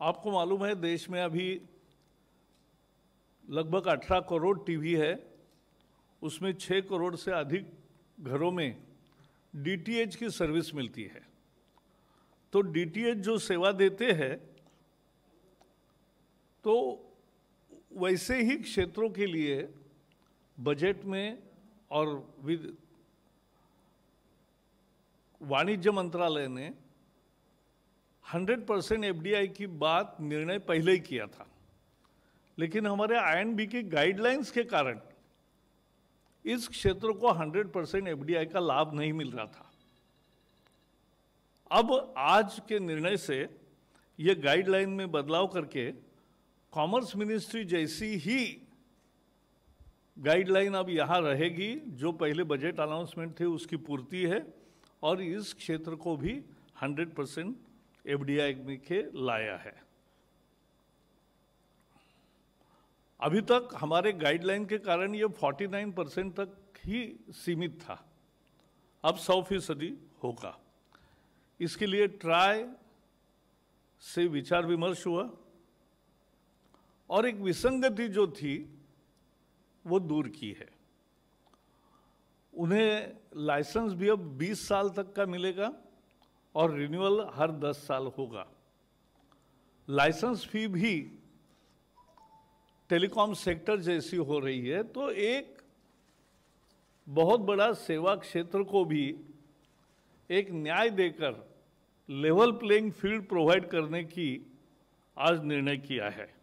आपको मालूम है देश में अभी लगभग 18 करोड़ टीवी है उसमें 6 करोड़ से अधिक घरों में डीटीएच की सर्विस मिलती है तो डीटीएच जो सेवा देते हैं तो वैसे ही क्षेत्रों के लिए बजट में और विद वाणिज्य मंत्रालय ने हंड्रेड परसेंट एफ की बात निर्णय पहले ही किया था लेकिन हमारे आई के गाइडलाइंस के कारण इस क्षेत्र को 100 परसेंट एफ का लाभ नहीं मिल रहा था अब आज के निर्णय से यह गाइडलाइन में बदलाव करके कॉमर्स मिनिस्ट्री जैसी ही गाइडलाइन अब यहाँ रहेगी जो पहले बजट अनाउंसमेंट थे उसकी पूर्ति है और इस क्षेत्र को भी 100 परसेंट एफडीआई आई के लाया है अभी तक हमारे गाइडलाइन के कारण ये 49 परसेंट तक ही सीमित था अब सौ फीसदी होगा इसके लिए ट्राई से विचार विमर्श हुआ और एक विसंगति जो थी वो दूर की है उन्हें लाइसेंस भी अब 20 साल तक का मिलेगा और रिन्यूअल हर 10 साल होगा लाइसेंस फी भी टेलीकॉम सेक्टर जैसी हो रही है तो एक बहुत बड़ा सेवा क्षेत्र को भी एक न्याय देकर लेवल प्लेइंग फील्ड प्रोवाइड करने की आज निर्णय किया है